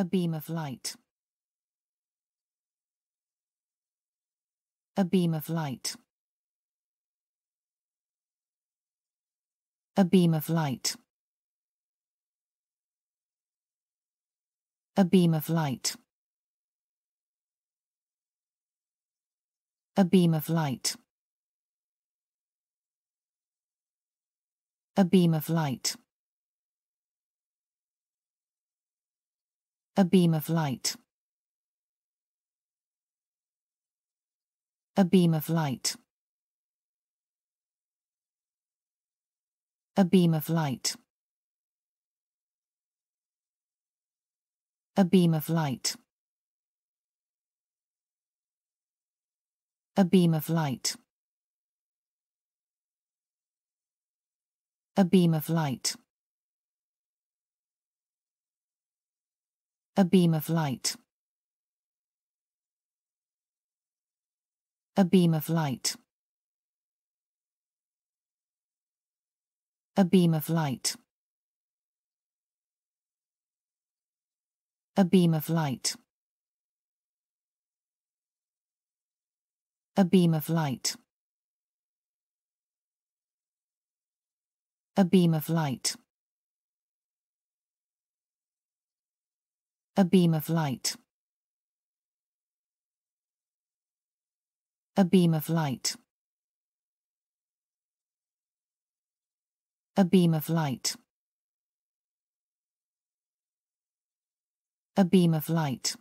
a beam of light. A beam of light. A beam of light. A beam of light. A beam of light. A beam of light. A beam of light. A beam of light. A beam of light. A beam of light. A beam of light. A beam of light. a beam of light. A beam of light. A beam of light. A beam of light. A beam of light. A beam of light. A beam of light. A beam of light. A beam of light. A beam of light.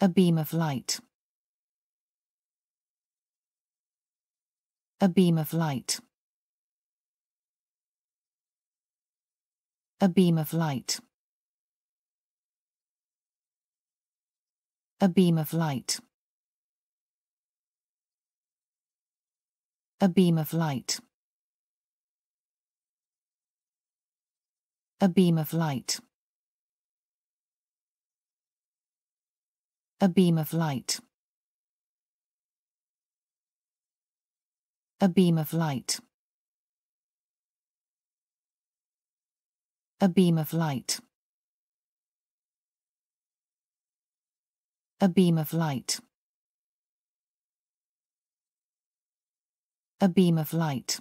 A beam of light. A beam of light. a beam of light. A beam of light. A beam of light. A beam of light. A beam of light. A beam of light. A beam of light. A beam of light. A beam of light.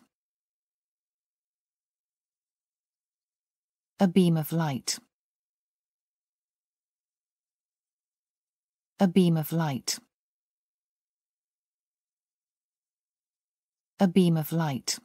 A beam of light. A beam of light. A beam of light.